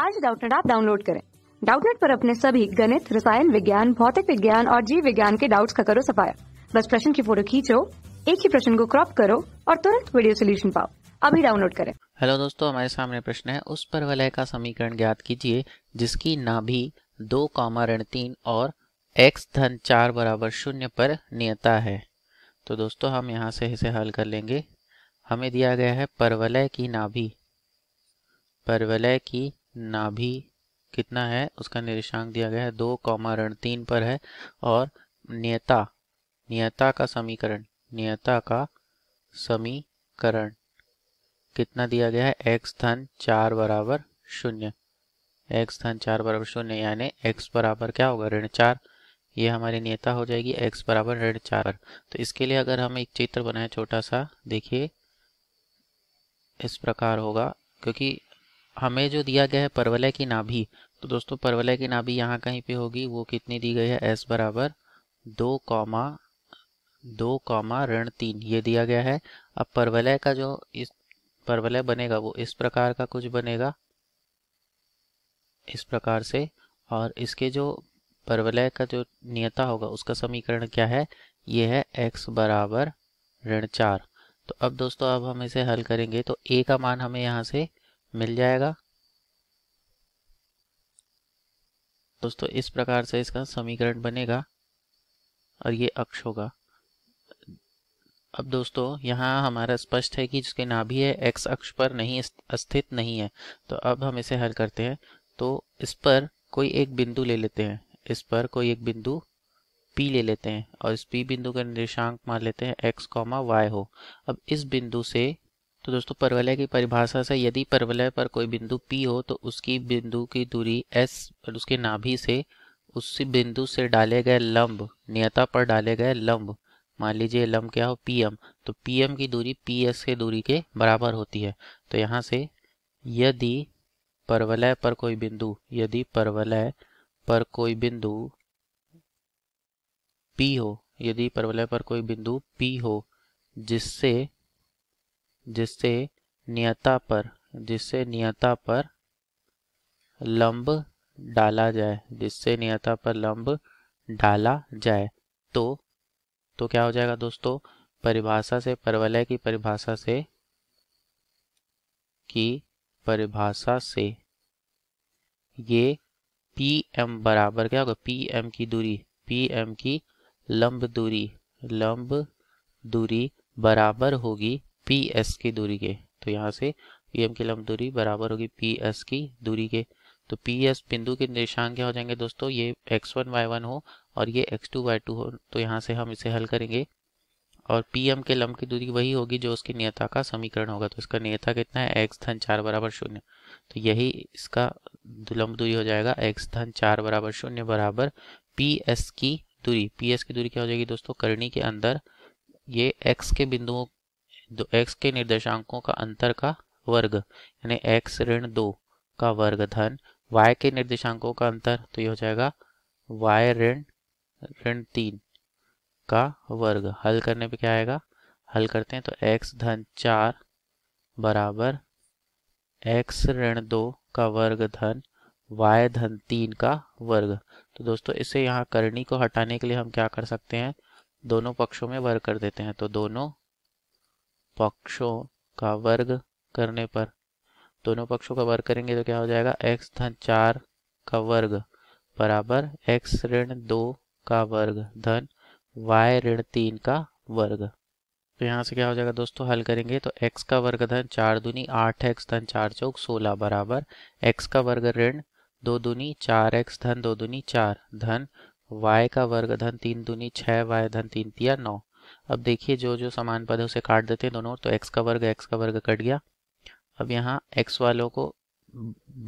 आज डाउटनेट आप डाउनलोड करें डाउटनेट पर अपने सभी गणित रसायन विज्ञान भौतिक विज्ञान और जीव विज्ञान के डाउट्स का करो सफाया बस प्रश्न की फोटो खींचो एक ही प्रश्न को क्रॉप करो और तुरंत वीडियो सोल्यूशन पाओ अभी डाउनलोड करें हेलो दोस्तों हमारे सामने प्रश्न है उस पर वलय का समीकरण ज्ञात कीजिए जिसकी नाभि दो कॉमा ऋण तीन और एक्स धन चार बराबर शून्य पर नियता है तो दोस्तों हम यहां से इसे हल कर लेंगे हमें दिया गया है परवलय की नाभि परवलय की नाभि कितना है उसका निर्देशांक दिया गया है दो कौमा ऋण तीन पर है और नियता नियता का समीकरण नियता का समीकरण कितना दिया गया है एक्स धन चार बराबर शून्य एक्स धन चार बराबर शून्य यानी एक्स बराबर क्या होगा ऋण चार ये हमारी नियता हो जाएगी एक्स बराबर ऋण चार तो इसके लिए अगर हम एक चित्र बनाए छोटा सा देखिए इस प्रकार होगा क्योंकि हमें जो दिया गया है परवलय की नाभि तो दोस्तों परवलय की नाभि यहाँ कहीं पे होगी वो कितनी दी गई है एस बराबर दो कॉमा दो कॉमा ऋण तीन ये दिया गया है अब परवलय का जो इस परवलय बनेगा वो इस प्रकार का कुछ बनेगा इस प्रकार से और इसके जो परवलय का जो नियता होगा उसका समीकरण क्या है ये है एक्स बराबर ऋण चार तो अब दोस्तों अब हम इसे हल करेंगे तो ए का मान हमें यहाँ से मिल जाएगा दोस्तों इस प्रकार से इसका समीकरण बनेगा और ये अक्ष होगा अब दोस्तों यहाँ हमारा स्पष्ट है कि जिसके नाभि है एक्स अक्ष पर नहीं स्थित नहीं है तो अब हम इसे हल करते हैं तो इस पर कोई एक बिंदु ले लेते हैं इस पर कोई एक बिंदु P ले लेते हैं और इस P बिंदु का निर्देशांक मान लेते हैं x, कॉमा वाई हो अब इस बिंदु से तो दोस्तों परवलय की परिभाषा से यदि परवलय पर कोई बिंदु P हो तो उसकी बिंदु की दूरी S और उसके नाभि से उस बिंदु से डाले गए लंब नियता पर डाले गए लंब मान लीजिए लंब क्या हो PM तो PM की दूरी PS के दूरी के बराबर होती है तो यहाँ से यदि परवलय पर कोई बिंदु यदि परवलय पर कोई बिंदु P हो यदि परवलय पर कोई बिंदु P हो जिससे जिससे नियता पर जिससे नियता पर लंब डाला जाए जिससे नियता पर लंब डाला जाए तो तो क्या हो जाएगा दोस्तों परिभाषा से परवलय की परिभाषा से की परिभाषा से ये पी एम बराबर क्या होगा पी एम की दूरी पी एम की लंब दूरी लंब दूरी बराबर होगी पी एस की दूरी के तो यहाँ से पी एम की लंब दूरी बराबर होगी पी एस की दूरी के तो पी एस बिंदु के निर्देशांक क्या हो जाएंगे दोस्तों ये एक्स वन वाई वन हो और ये एक्स टू वाई टू हो तो यहाँ से हम इसे हल करेंगे और पी एम के लंब की दूरी वही होगी जो उसकी नियता का समीकरण होगा तो इसका नियता कितना है एक्स धन चार बराबर शून्य तो यही इसका लंब दूरी हो जाएगा एक्स धन चार बराबर शून्य बराबर पी एस की दूरी पी एस की दूरी क्या हो जाएगी दोस्तों करणी के अंदर ये एक्स के बिंदुओं दो एक्स के निर्देशांकों का अंतर का वर्ग यानी एक्स ऋण दो का वर्ग धन वाई के निर्देशांकों का अंतर तो ये हो जाएगा वाई ऋण ऋण तीन का वर्ग हल करने पे क्या आएगा हल करते हैं तो एक्स धन चार बराबर एक्स ऋण दो का वर्ग धन वाई धन तीन का वर्ग तो दोस्तों इसे यहाँ करणी को हटाने के लिए हम क्या कर सकते हैं दोनों पक्षों में वर्ग कर देते हैं तो दोनों पक्षों का वर्ग करने पर दोनों पक्षों का वर्ग करेंगे तो क्या हो जाएगा x धन चार का वर्ग बराबर x ऋण दो का वर्ग धन y ऋण तीन का वर्ग तो यहाँ से क्या हो जाएगा दोस्तों हल करेंगे तो x का वर्ग धन चार दुनी आठ एक्स धन चार चौक सोलह बराबर x का वर्ग ऋण दो दुनी चार एक्स धन दो दुनी चार धन y का वर्ग धन तीन दुनी छः वाई धन तीन तिया नौ अब देखिए जो जो समान है उसे काट देते हैं दोनों तो एक्स का वर्ग एक्स का वर्ग कट गया अब यहाँ एक्स वालों को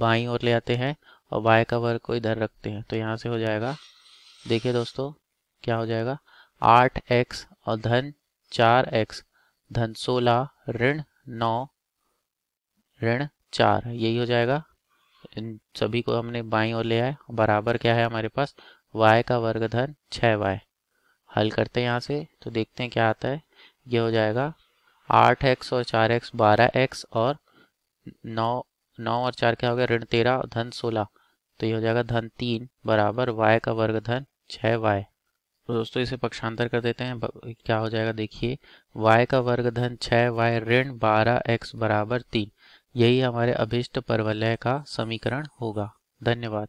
बाई और ले आते हैं और वाई का वर्ग को इधर रखते हैं तो यहाँ से हो जाएगा देखिए दोस्तों क्या हो जाएगा आठ एक्स और धन चार एक्स धन सोलह ऋण नौ ऋण चार यही हो जाएगा इन सभी को हमने बाई और ले आए बराबर क्या है हमारे पास वाई का वर्ग धन छः वाई हल करते हैं यहाँ से तो देखते हैं क्या आता है ये हो जाएगा आठ एक्स और चार एक्स बारह एक्स और नौ नौ और चार क्या हो गया ऋण तेरह धन सोलह तो ये हो जाएगा धन तीन बराबर वाई का वर्ग धन छः वाई तो दोस्तों इसे पक्षांतर कर देते हैं क्या हो जाएगा देखिए वाई का वर्ग धन छः वाई ऋण बारह एक्स बराबर तीन यही हमारे अभिष्ट परवलय का समीकरण होगा धन्यवाद